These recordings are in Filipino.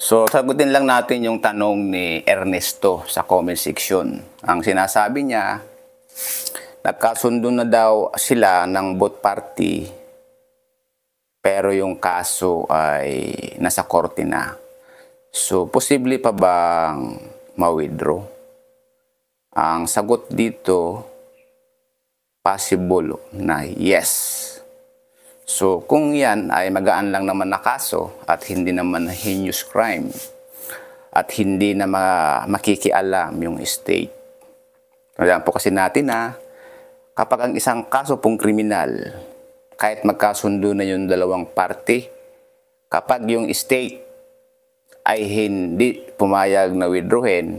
So, sagutin lang natin yung tanong ni Ernesto sa comment section. Ang sinasabi niya, nagkasundo na daw sila ng both party pero yung kaso ay nasa korte na. So, posible pa bang ma-withdraw? Ang sagot dito, possible na yes. So kung yan ay magaan lang naman na kaso at hindi naman heinous crime at hindi na ma- makikialam yung state. Alam po kasi natin na kapag ang isang kaso pong kriminal, kahit magkasundo na yung dalawang party, kapag yung state ay hindi pumayag na withdrawin,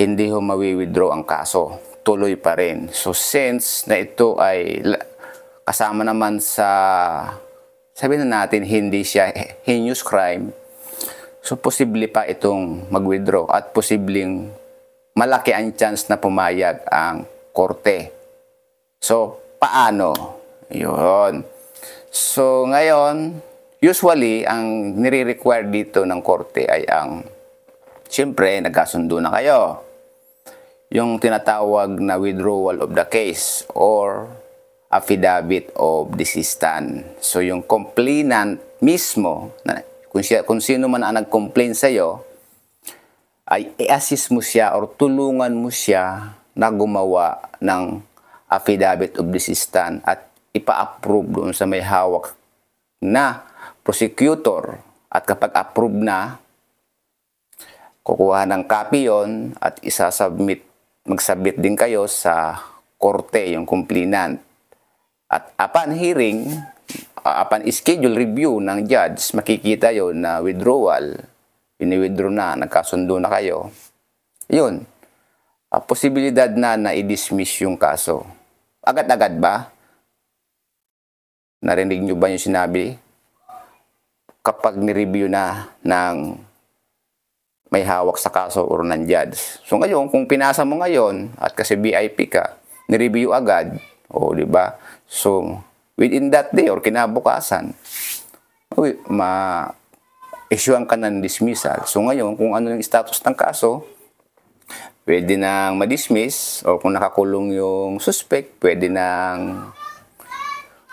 hindi ho mawi-withdraw ang kaso. Tuloy pa rin. So since na ito ay kasama naman sa, sabihin na natin, hindi siya heinous crime, so posible pa itong mag-withdraw at posibleng malaki ang chance na pumayag ang korte. So, paano? Yun. So, ngayon, usually, ang nire-require dito ng korte ay ang, siyempre, nagkasundo na kayo. Yung tinatawag na withdrawal of the case or affidavit of desistan. So yung complainant mismo, kung, siya, kung sino man ang nag-complain sa'yo, ay i-assist mo siya or tulungan mo siya na gumawa ng affidavit of desistan at ipa-approve doon sa may hawak na prosecutor at kapag approve na, kukuha ng copy yon at isasubmit, magsubmit din kayo sa korte, yung complainant. At upon hearing, uh, upon schedule review ng judge, makikita yon na withdrawal, ini-withdraw na, nagkasundo na kayo. Yun, uh, posibilidad na na i-dismiss yung kaso. Agad-agad ba? Narinig nyo ba yung sinabi? Kapag ni-review na ng may hawak sa kaso or ng judge. So ngayon, kung pinasa mo ngayon at kasi VIP ka, ni-review agad, o, di ba? So, within that day or kinabukasan, ma issuean ka ng dismissal. So, ngayon, kung ano yung status ng kaso, pwede nang ma-dismiss o kung nakakulong yung suspect, pwede nang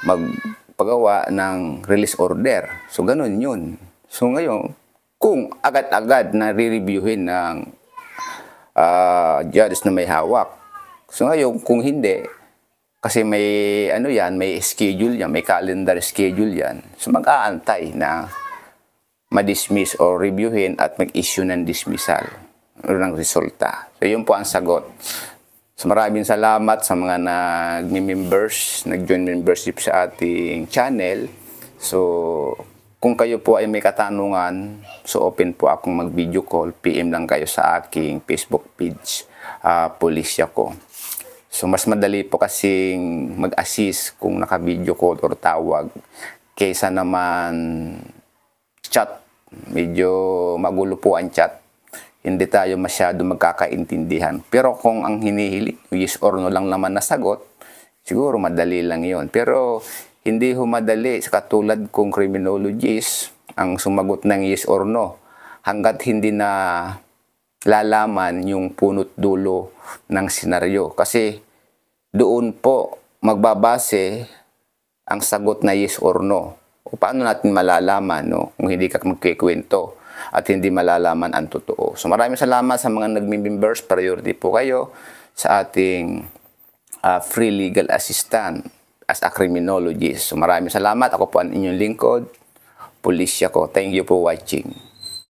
magpagawa ng release order. So, ganun yun. So, ngayon, kung agad-agad na re-reviewin ng uh, ah, judge na may hawak. So, ngayon, kung hindi, kasi may ano yan, may schedule yan, may calendar schedule yan. So mag-aantay na ma-dismiss or reviewin at mag-issue ng dismissal or ng resulta. So yun po ang sagot. So maraming salamat sa mga nag-members, nag-join membership sa ating channel. So kung kayo po ay may katanungan, so open po akong mag-video call. PM lang kayo sa aking Facebook page, uh, Polisya ko. So, mas madali po kasing mag-assist kung naka-video call or tawag kaysa naman chat. Medyo magulo po ang chat. Hindi tayo masyado magkakaintindihan. Pero kung ang hinihiling, yes or no lang naman na sagot, siguro madali lang yon Pero hindi ho sa katulad kung criminologist ang sumagot ng yes or no hanggat hindi na lalaman yung punot dulo ng senaryo. Kasi doon po magbabase ang sagot na yes or no. O paano natin malalaman no, kung hindi ka magkikwento at hindi malalaman ang totoo. So maraming salamat sa mga nagmi-members. Priority po kayo sa ating uh, free legal assistant as a criminologist. So maraming salamat. Ako po ang inyong lingkod. Pulisya ko. Thank you for watching.